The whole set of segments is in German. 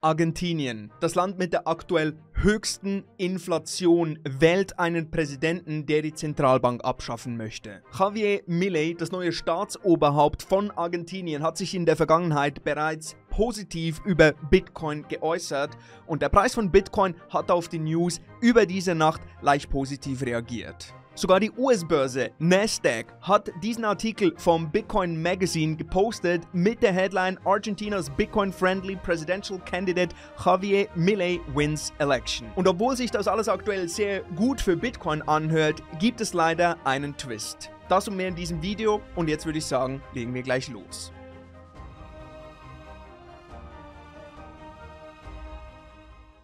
Argentinien, das Land mit der aktuell höchsten Inflation, wählt einen Präsidenten, der die Zentralbank abschaffen möchte. Javier Milley, das neue Staatsoberhaupt von Argentinien, hat sich in der Vergangenheit bereits positiv über Bitcoin geäußert und der Preis von Bitcoin hat auf die News über diese Nacht leicht positiv reagiert. Sogar die US-Börse Nasdaq hat diesen Artikel vom Bitcoin Magazine gepostet mit der Headline Argentinas Bitcoin-Friendly Presidential Candidate Javier Milley wins election. Und obwohl sich das alles aktuell sehr gut für Bitcoin anhört, gibt es leider einen Twist. Das und mehr in diesem Video und jetzt würde ich sagen, legen wir gleich los.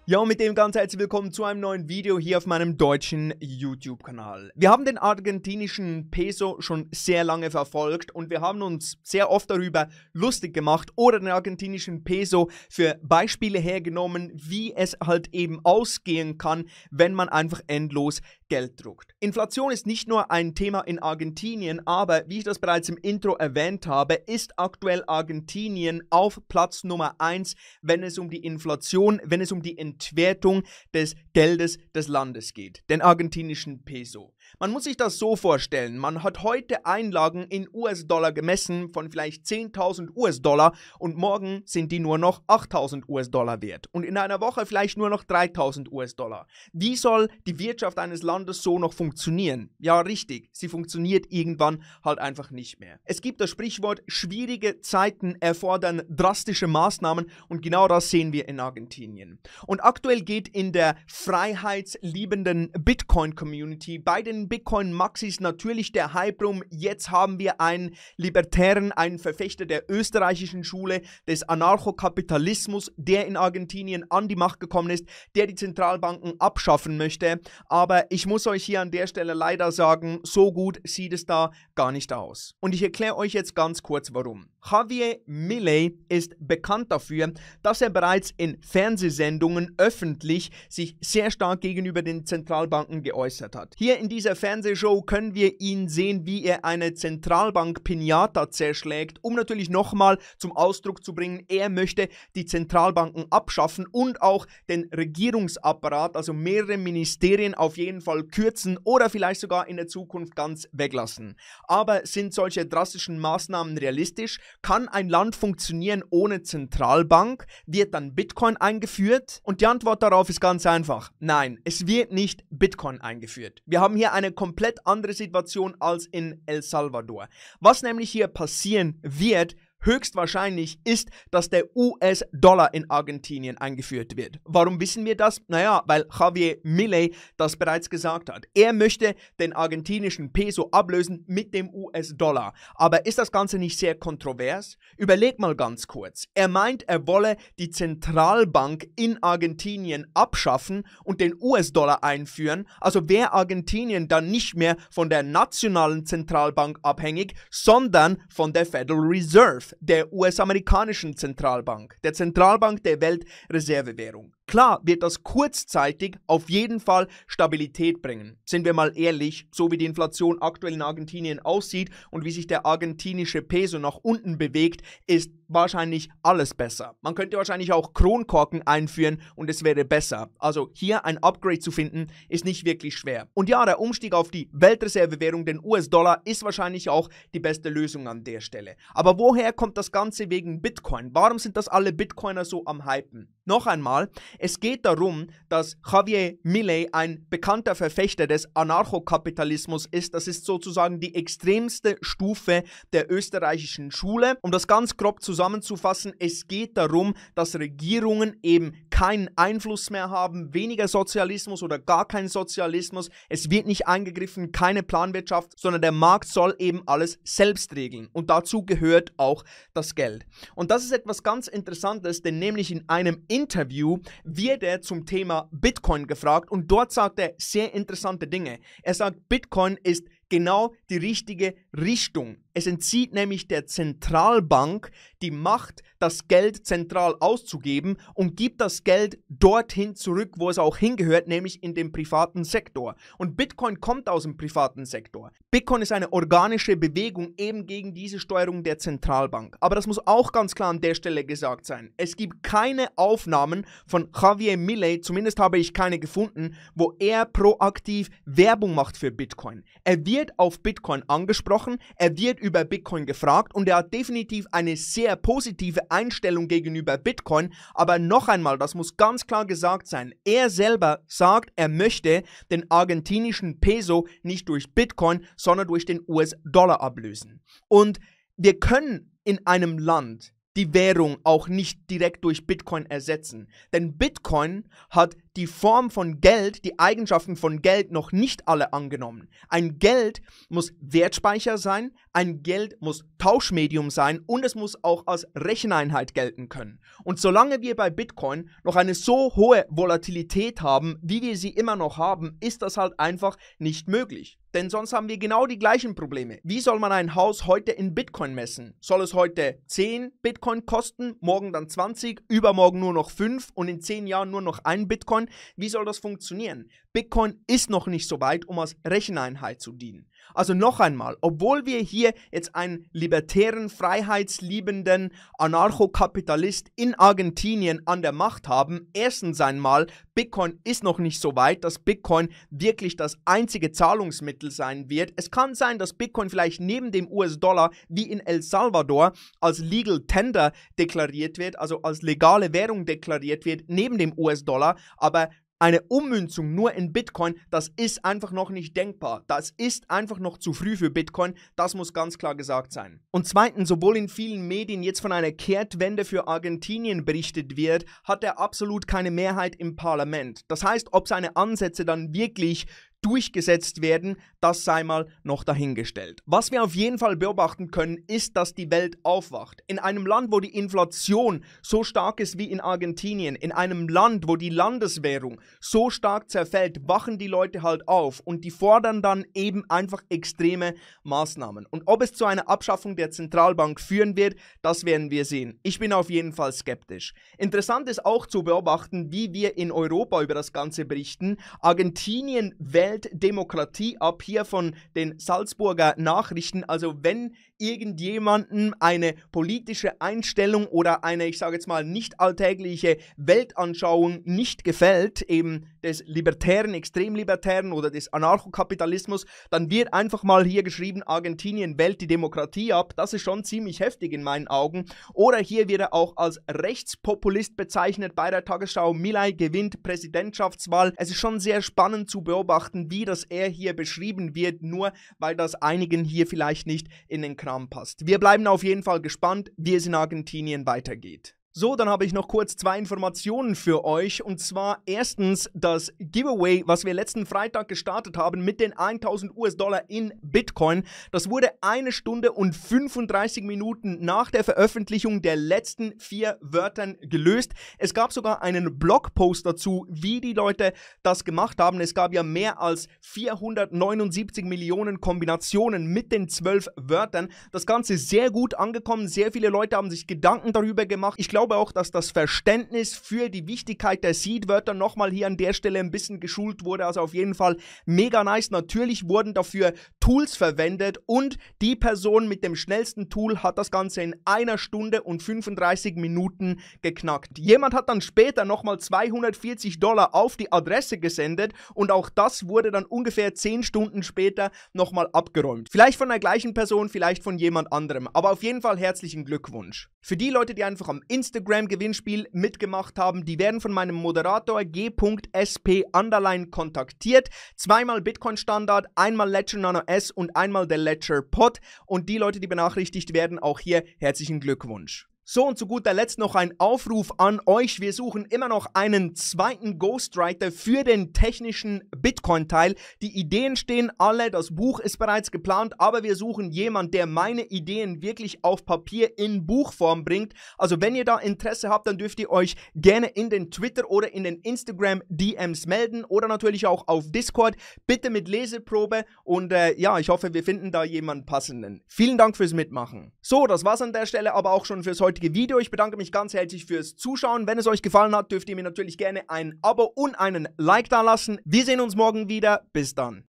Ja, und mit dem ganz herzlich willkommen zu einem neuen Video hier auf meinem deutschen YouTube-Kanal. Wir haben den argentinischen Peso schon sehr lange verfolgt und wir haben uns sehr oft darüber lustig gemacht oder den argentinischen Peso für Beispiele hergenommen, wie es halt eben ausgehen kann, wenn man einfach endlos Geld druckt. Inflation ist nicht nur ein Thema in Argentinien, aber wie ich das bereits im Intro erwähnt habe, ist aktuell Argentinien auf Platz Nummer 1, wenn es um die Inflation, wenn es um die Entwertung des Geldes des Landes geht, den argentinischen Peso. Man muss sich das so vorstellen, man hat heute Einlagen in US-Dollar gemessen von vielleicht 10.000 US-Dollar und morgen sind die nur noch 8.000 US-Dollar wert und in einer Woche vielleicht nur noch 3.000 US-Dollar. Wie soll die Wirtschaft eines Landes so noch funktionieren? Ja, richtig, sie funktioniert irgendwann halt einfach nicht mehr. Es gibt das Sprichwort, schwierige Zeiten erfordern drastische Maßnahmen und genau das sehen wir in Argentinien. Und aktuell geht in der freiheitsliebenden Bitcoin-Community bei den Bitcoin-Maxis natürlich der Hype rum. Jetzt haben wir einen Libertären, einen Verfechter der österreichischen Schule, des Anarchokapitalismus, der in Argentinien an die Macht gekommen ist, der die Zentralbanken abschaffen möchte. Aber ich muss euch hier an der Stelle leider sagen, so gut sieht es da gar nicht aus. Und ich erkläre euch jetzt ganz kurz warum. Javier Milley ist bekannt dafür, dass er bereits in Fernsehsendungen öffentlich sich sehr stark gegenüber den Zentralbanken geäußert hat. Hier in diesem dieser Fernsehshow können wir ihn sehen, wie er eine Zentralbank Pinata zerschlägt, um natürlich nochmal zum Ausdruck zu bringen, er möchte die Zentralbanken abschaffen und auch den Regierungsapparat, also mehrere Ministerien auf jeden Fall kürzen oder vielleicht sogar in der Zukunft ganz weglassen. Aber sind solche drastischen Maßnahmen realistisch? Kann ein Land funktionieren ohne Zentralbank? Wird dann Bitcoin eingeführt? Und die Antwort darauf ist ganz einfach. Nein, es wird nicht Bitcoin eingeführt. Wir haben hier eine komplett andere Situation als in El Salvador. Was nämlich hier passieren wird, höchstwahrscheinlich ist, dass der US-Dollar in Argentinien eingeführt wird. Warum wissen wir das? Naja, weil Javier Milley das bereits gesagt hat. Er möchte den argentinischen Peso ablösen mit dem US-Dollar. Aber ist das Ganze nicht sehr kontrovers? Überleg mal ganz kurz. Er meint, er wolle die Zentralbank in Argentinien abschaffen und den US-Dollar einführen. Also wäre Argentinien dann nicht mehr von der nationalen Zentralbank abhängig, sondern von der Federal Reserve der US-amerikanischen Zentralbank, der Zentralbank der Weltreservewährung. Klar wird das kurzzeitig auf jeden Fall Stabilität bringen. Sind wir mal ehrlich, so wie die Inflation aktuell in Argentinien aussieht und wie sich der argentinische Peso nach unten bewegt, ist wahrscheinlich alles besser. Man könnte wahrscheinlich auch Kronkorken einführen und es wäre besser. Also hier ein Upgrade zu finden, ist nicht wirklich schwer. Und ja, der Umstieg auf die Weltreservewährung, den US-Dollar, ist wahrscheinlich auch die beste Lösung an der Stelle. Aber woher kommt das Ganze wegen Bitcoin? Warum sind das alle Bitcoiner so am Hypen? Noch einmal, es geht darum, dass Javier Millet ein bekannter Verfechter des Anarchokapitalismus ist. Das ist sozusagen die extremste Stufe der österreichischen Schule. Um das ganz grob zusammenzufassen, es geht darum, dass Regierungen eben keinen Einfluss mehr haben, weniger Sozialismus oder gar keinen Sozialismus. Es wird nicht eingegriffen, keine Planwirtschaft, sondern der Markt soll eben alles selbst regeln. Und dazu gehört auch das Geld. Und das ist etwas ganz Interessantes, denn nämlich in einem Interview wird er zum Thema Bitcoin gefragt und dort sagt er sehr interessante Dinge. Er sagt, Bitcoin ist genau die richtige Richtung. Es entzieht nämlich der Zentralbank die Macht, das Geld zentral auszugeben und gibt das Geld dorthin zurück, wo es auch hingehört, nämlich in den privaten Sektor. Und Bitcoin kommt aus dem privaten Sektor. Bitcoin ist eine organische Bewegung eben gegen diese Steuerung der Zentralbank. Aber das muss auch ganz klar an der Stelle gesagt sein. Es gibt keine Aufnahmen von Javier Milley, zumindest habe ich keine gefunden, wo er proaktiv Werbung macht für Bitcoin. Er wird wird auf Bitcoin angesprochen, er wird über Bitcoin gefragt und er hat definitiv eine sehr positive Einstellung gegenüber Bitcoin. Aber noch einmal, das muss ganz klar gesagt sein, er selber sagt, er möchte den argentinischen Peso nicht durch Bitcoin, sondern durch den US-Dollar ablösen. Und wir können in einem Land die Währung auch nicht direkt durch Bitcoin ersetzen. Denn Bitcoin hat die Form von Geld, die Eigenschaften von Geld noch nicht alle angenommen. Ein Geld muss Wertspeicher sein, ein Geld muss Tauschmedium sein und es muss auch als Recheneinheit gelten können. Und solange wir bei Bitcoin noch eine so hohe Volatilität haben, wie wir sie immer noch haben, ist das halt einfach nicht möglich. Denn sonst haben wir genau die gleichen Probleme. Wie soll man ein Haus heute in Bitcoin messen? Soll es heute 10 Bitcoin kosten, morgen dann 20, übermorgen nur noch 5 und in 10 Jahren nur noch 1 Bitcoin? Bitcoin. Wie soll das funktionieren? Bitcoin ist noch nicht so weit, um als Recheneinheit zu dienen. Also noch einmal, obwohl wir hier jetzt einen libertären, freiheitsliebenden Anarchokapitalist in Argentinien an der Macht haben, erstens einmal, Bitcoin ist noch nicht so weit, dass Bitcoin wirklich das einzige Zahlungsmittel sein wird. Es kann sein, dass Bitcoin vielleicht neben dem US-Dollar wie in El Salvador als Legal Tender deklariert wird, also als legale Währung deklariert wird, neben dem US-Dollar, aber eine Ummünzung nur in Bitcoin, das ist einfach noch nicht denkbar. Das ist einfach noch zu früh für Bitcoin. Das muss ganz klar gesagt sein. Und zweitens, obwohl in vielen Medien jetzt von einer Kehrtwende für Argentinien berichtet wird, hat er absolut keine Mehrheit im Parlament. Das heißt, ob seine Ansätze dann wirklich durchgesetzt werden, das sei mal noch dahingestellt. Was wir auf jeden Fall beobachten können, ist, dass die Welt aufwacht. In einem Land, wo die Inflation so stark ist wie in Argentinien, in einem Land, wo die Landeswährung so stark zerfällt, wachen die Leute halt auf und die fordern dann eben einfach extreme Maßnahmen. Und ob es zu einer Abschaffung der Zentralbank führen wird, das werden wir sehen. Ich bin auf jeden Fall skeptisch. Interessant ist auch zu beobachten, wie wir in Europa über das Ganze berichten. Argentinien wählt hält Demokratie ab. Hier von den Salzburger Nachrichten. Also wenn irgendjemandem eine politische Einstellung oder eine, ich sage jetzt mal, nicht alltägliche Weltanschauung nicht gefällt, eben des libertären, extremlibertären oder des Anarchokapitalismus, dann wird einfach mal hier geschrieben, Argentinien wählt die Demokratie ab. Das ist schon ziemlich heftig in meinen Augen. Oder hier wird er auch als Rechtspopulist bezeichnet bei der Tagesschau. Milay gewinnt Präsidentschaftswahl. Es ist schon sehr spannend zu beobachten, wie das er hier beschrieben wird, nur weil das einigen hier vielleicht nicht in den Kram passt. Wir bleiben auf jeden Fall gespannt, wie es in Argentinien weitergeht. So, dann habe ich noch kurz zwei Informationen für euch. Und zwar erstens das Giveaway, was wir letzten Freitag gestartet haben mit den 1000 US-Dollar in Bitcoin. Das wurde eine Stunde und 35 Minuten nach der Veröffentlichung der letzten vier Wörtern gelöst. Es gab sogar einen Blogpost dazu, wie die Leute das gemacht haben. Es gab ja mehr als 479 Millionen Kombinationen mit den zwölf Wörtern. Das Ganze ist sehr gut angekommen. Sehr viele Leute haben sich Gedanken darüber gemacht. Ich glaube, glaube auch, dass das Verständnis für die Wichtigkeit der Seed-Wörter nochmal hier an der Stelle ein bisschen geschult wurde. Also auf jeden Fall mega nice. Natürlich wurden dafür Tools verwendet und die Person mit dem schnellsten Tool hat das Ganze in einer Stunde und 35 Minuten geknackt. Jemand hat dann später nochmal 240 Dollar auf die Adresse gesendet und auch das wurde dann ungefähr 10 Stunden später nochmal abgeräumt. Vielleicht von der gleichen Person, vielleicht von jemand anderem. Aber auf jeden Fall herzlichen Glückwunsch. Für die Leute, die einfach am Instagram Instagram-Gewinnspiel mitgemacht haben, die werden von meinem Moderator g.sp underline kontaktiert. Zweimal Bitcoin Standard, einmal Ledger Nano S und einmal der Ledger Pod. Und die Leute, die benachrichtigt werden, auch hier herzlichen Glückwunsch. So und zu guter Letzt noch ein Aufruf an euch. Wir suchen immer noch einen zweiten Ghostwriter für den technischen Bitcoin-Teil. Die Ideen stehen alle, das Buch ist bereits geplant, aber wir suchen jemanden, der meine Ideen wirklich auf Papier in Buchform bringt. Also wenn ihr da Interesse habt, dann dürft ihr euch gerne in den Twitter oder in den Instagram DMs melden oder natürlich auch auf Discord. Bitte mit Leseprobe und äh, ja, ich hoffe, wir finden da jemanden passenden. Vielen Dank fürs Mitmachen. So, das war's an der Stelle aber auch schon fürs heute heutige Video. Ich bedanke mich ganz herzlich fürs Zuschauen. Wenn es euch gefallen hat, dürft ihr mir natürlich gerne ein Abo und einen Like dalassen. Wir sehen uns morgen wieder. Bis dann.